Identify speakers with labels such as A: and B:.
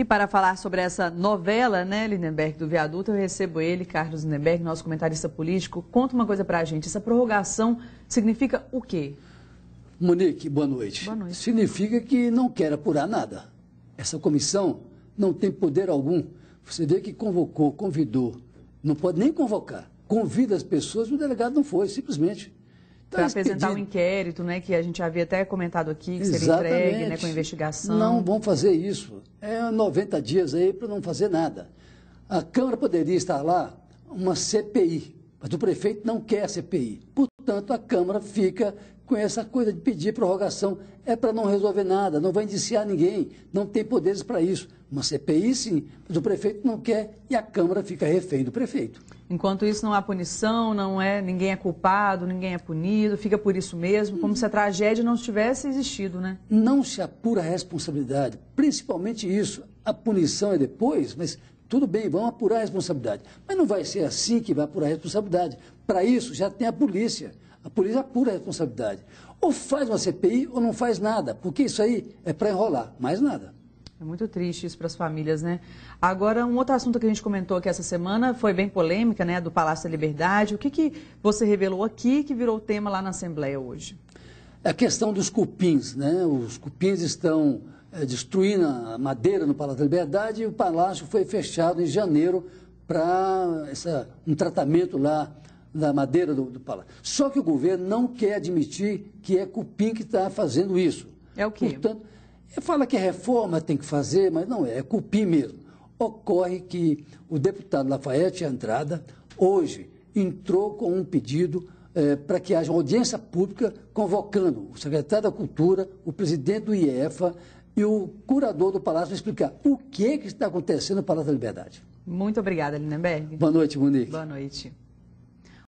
A: E para falar sobre essa novela, né, Lindenberg, do viaduto, eu recebo ele, Carlos Lindenberg, nosso comentarista político. Conta uma coisa para a gente, essa prorrogação significa
B: o quê? Monique, boa noite. Boa noite. Significa que não quer apurar nada. Essa comissão não tem poder algum. Você vê que convocou, convidou, não pode nem convocar. Convida as pessoas e o delegado não foi, simplesmente para tá tá apresentar
A: o um inquérito, né, que a gente havia até comentado aqui, que Exatamente. seria entregue né, com investigação. Não vão
B: fazer isso. É 90 dias aí para não fazer nada. A Câmara poderia estar lá uma CPI, mas o prefeito não quer CPI. Portanto, a Câmara fica com essa coisa de pedir prorrogação. É para não resolver nada, não vai indiciar ninguém, não tem poderes para isso. Uma CPI, sim, mas o prefeito não quer e a Câmara fica refém do prefeito.
A: Enquanto isso, não há punição, não é, ninguém é culpado, ninguém é punido, fica por isso mesmo, como hum. se a tragédia não tivesse existido, né?
B: Não se apura a responsabilidade, principalmente isso. A punição é depois, mas tudo bem, vamos apurar a responsabilidade. Mas não vai ser assim que vai apurar a responsabilidade. Para isso, já tem a polícia. A polícia apura a responsabilidade. Ou faz uma CPI ou não faz nada, porque isso aí é para enrolar, mais nada.
A: É muito triste isso para as famílias, né? Agora, um outro assunto que a gente comentou aqui essa semana foi bem polêmica, né? Do Palácio da Liberdade. O que, que você revelou aqui que virou tema lá na Assembleia
B: hoje? É a questão dos cupins, né? Os cupins estão é, destruindo a madeira no Palácio da Liberdade e o palácio foi fechado em janeiro para um tratamento lá da madeira do, do palácio. Só que o governo não quer admitir que é Cupim que está fazendo isso. É o quê? Portanto, fala que a reforma tem que fazer, mas não é, é Cupim mesmo. Ocorre que o deputado Lafayette Andrada, hoje, entrou com um pedido eh, para que haja uma audiência pública convocando o secretário da Cultura, o presidente do IEFA e o curador do Palácio para explicar o que, que está acontecendo no Palácio da Liberdade.
A: Muito obrigada, Lindenberg. Boa noite, Monique. Boa noite.